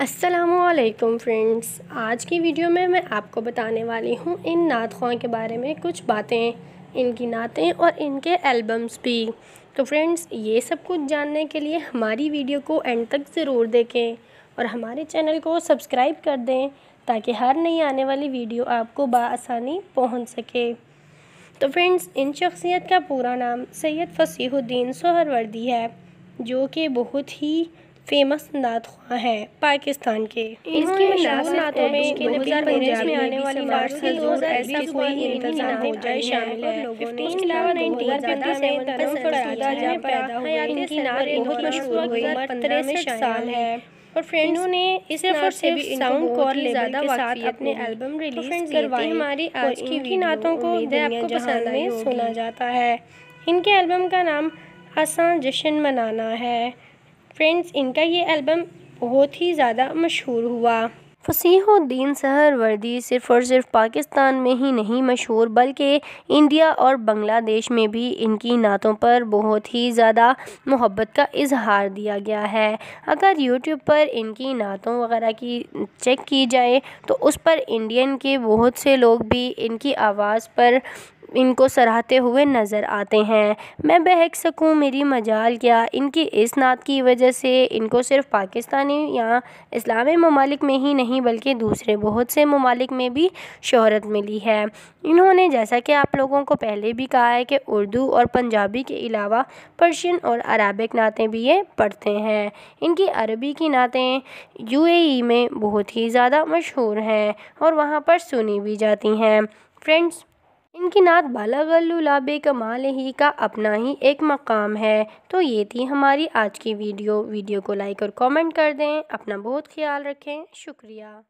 असलकम फ्रेंड्स आज की वीडियो में मैं आपको बताने वाली हूँ इन नातखों के बारे में कुछ बातें इनकी नातें और इनके एल्बम्स भी तो फ्रेंड्स ये सब कुछ जानने के लिए हमारी वीडियो को एंड तक ज़रूर देखें और हमारे चैनल को सब्सक्राइब कर दें ताकि हर नई आने वाली वीडियो आपको बसानी पहुँच सके तो फ्रेंड्स इन शख्सियत का पूरा नाम सैयद फ़सीहुद्दीन सोहरवर्दी है जो कि बहुत ही फेमस नात खुआ हैं पाकिस्तान के इसकी नातों में और फ्रेंड्स ने इसे से भी साउंड कोर लेवल के साथ अपने एल्बम रिलीज तो करवाई हमारी आज की की नातों को आपको पसंद में सुना जाता है इनके एल्बम का नाम आसान जश्न मनाना है फ्रेंड्स इनका ये एल्बम बहुत ही ज़्यादा मशहूर हुआ फसीहुद्दीन वर्दी सिर्फ़ और सिर्फ पाकिस्तान में ही नहीं मशहूर बल्कि इंडिया और बंग्लादेश में भी इनकी नातों पर बहुत ही ज़्यादा मोहब्बत का इजहार दिया गया है अगर यूट्यूब पर इनकी नातों वगैरह की चेक की जाए तो उस पर इंडियन के बहुत से लोग भी इनकी आवाज़ पर इनको सराहते हुए नज़र आते हैं मैं बहक सकूँ मेरी मजाल क्या इनकी इस नात की वजह से इनको सिर्फ पाकिस्तानी या इस्लामी ममालिक में ही नहीं बल्कि दूसरे बहुत से ममालिक में भी शहरत मिली है इन्होंने जैसा कि आप लोगों को पहले भी कहा है कि उर्दू और पंजाबी के अलावा पर्शियन और अरबिक नातें भी ये पढ़ते हैं इनकी अरबी की नातें यूएई में बहुत ही ज़्यादा मशहूर हैं और वहाँ पर सुनी भी जाती हैं फ्रेंड्स इनकी नात बालागल्लू लाबे कमाल ही का अपना ही एक मकाम है तो ये थी हमारी आज की वीडियो वीडियो को लाइक और कमेंट कर दें अपना बहुत ख्याल रखें शुक्रिया